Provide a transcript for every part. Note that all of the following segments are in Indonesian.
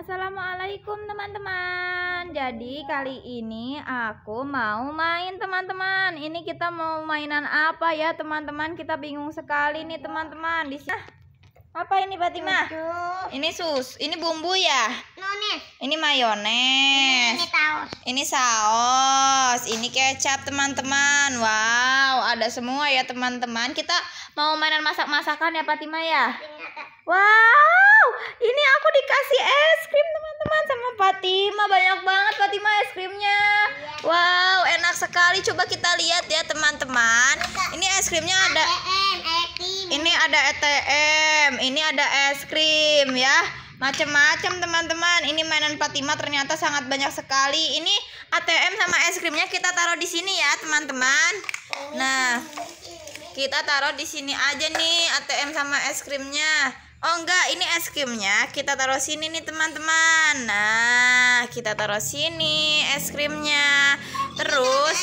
Assalamualaikum teman-teman Jadi kali ini aku mau main teman-teman Ini kita mau mainan apa ya teman-teman Kita bingung sekali nih teman-teman Di sini apa ini Fatima? Ini sus, ini bumbu ya? Ini mayones. Ini, ini saus. Ini saus, ini kecap teman-teman. Wow, ada semua ya teman-teman. Kita mau mainan masak-masakan ya Fatima ya? Iya, wow, ini aku dikasih es Fatima banyak banget Fatima es krimnya wow enak sekali coba kita lihat ya teman-teman ini es krimnya ada ini ada ATM e ini ada es krim ya macam-macam teman-teman ini mainan Fatima ternyata sangat banyak sekali ini ATM sama es krimnya kita taruh di sini ya teman-teman nah kita taruh di sini aja nih ATM sama es krimnya Oh enggak, ini es krimnya kita taruh sini nih teman-teman. Nah, kita taruh sini es krimnya. Terus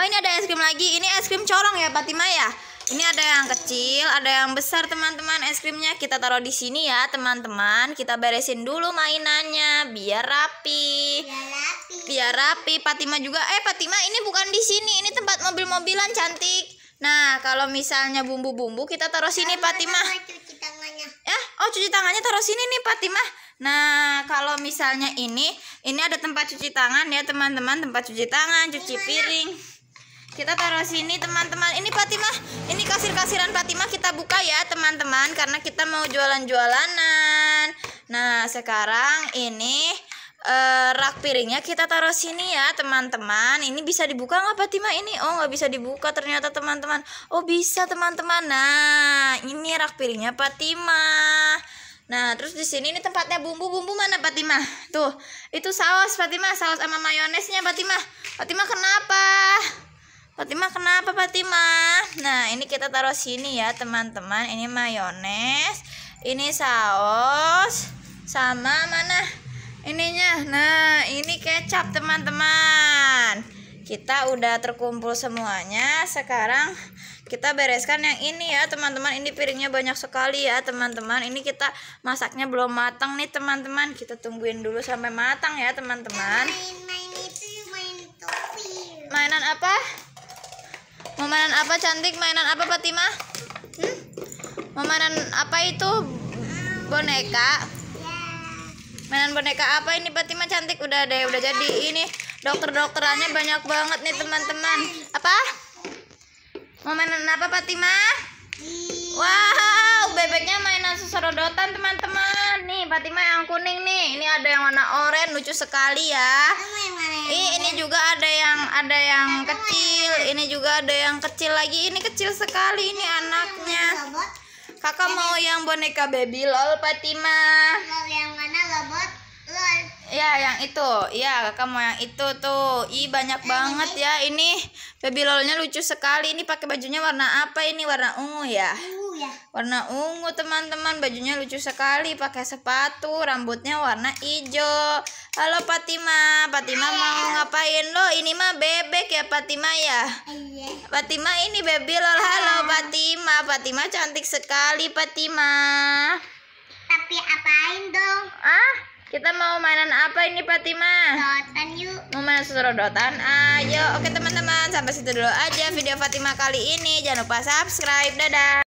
Oh, ini ada es krim lagi. Ini es krim corong ya, Fatima ya? Ini ada yang kecil, ada yang besar teman-teman es krimnya. Kita taruh di sini ya, teman-teman. Kita beresin dulu mainannya biar rapi. Biar rapi. Biar rapi. Fatima juga. Eh, Fatima ini bukan di sini. Ini tempat mobil-mobilan cantik. Nah, kalau misalnya bumbu-bumbu kita taruh sini, Fatima oh cuci tangannya taruh sini nih Fatimah nah kalau misalnya ini ini ada tempat cuci tangan ya teman-teman tempat cuci tangan cuci piring kita taruh sini teman-teman ini Fatimah ini kasir-kasiran Fatimah kita buka ya teman-teman karena kita mau jualan-jualanan nah sekarang ini uh, rak piringnya kita taruh sini ya teman-teman ini bisa dibuka nggak Fatima ini oh nggak bisa dibuka ternyata teman-teman oh bisa teman-teman nah ini rak piringnya Fatima Nah, terus di sini ini tempatnya bumbu-bumbu mana Fatimah? Tuh, itu saus Fatimah, saus sama mayonesnya Fatimah. Fatimah kenapa? Fatimah kenapa Fatimah? Nah, ini kita taruh sini ya, teman-teman. Ini mayones, ini saus sama mana? Ininya. Nah, ini kecap, teman-teman. Kita udah terkumpul semuanya. Sekarang kita bereskan yang ini ya teman-teman ini piringnya banyak sekali ya teman-teman ini kita masaknya belum matang nih teman-teman kita tungguin dulu sampai matang ya teman-teman mainan apa mau mainan apa cantik mainan apa Fatima hmm? mau mainan apa itu boneka mainan boneka apa ini Fatima cantik udah deh udah jadi ini dokter-dokterannya banyak banget nih teman-teman apa Mau mainan apa Fatima? Wow, bebeknya mainan seserodotan teman-teman. Nih Fatima yang kuning nih. Ini ada yang warna oranye lucu sekali ya. Ih, ini juga ada yang ada yang kecil. Ini juga ada yang kecil lagi. Ini kecil sekali ini anaknya. Kakak mau yang boneka baby lol Fatima. Mau yang mana robot lol? Ya, yang itu. ya kakak mau yang itu tuh. Ih, banyak banget ya ini. Baby lolnya lucu sekali. Ini pakai bajunya warna apa ini? Warna ungu ya? ya. Warna ungu, teman-teman. Bajunya lucu sekali, pakai sepatu, rambutnya warna hijau. Halo Fatima. Fatima mau ngapain lo? Ini mah bebek ya Fatima ya? Iya. Fatima ini baby lol. Halo Fatima. Fatima cantik sekali, Fatima. Tapi apain dong? Ah? Kita mau mainan apa ini Fatima? Dotan yuk. Mau main dotan? Ayo, oke teman-teman, sampai situ dulu aja video Fatima kali ini. Jangan lupa subscribe. Dadah.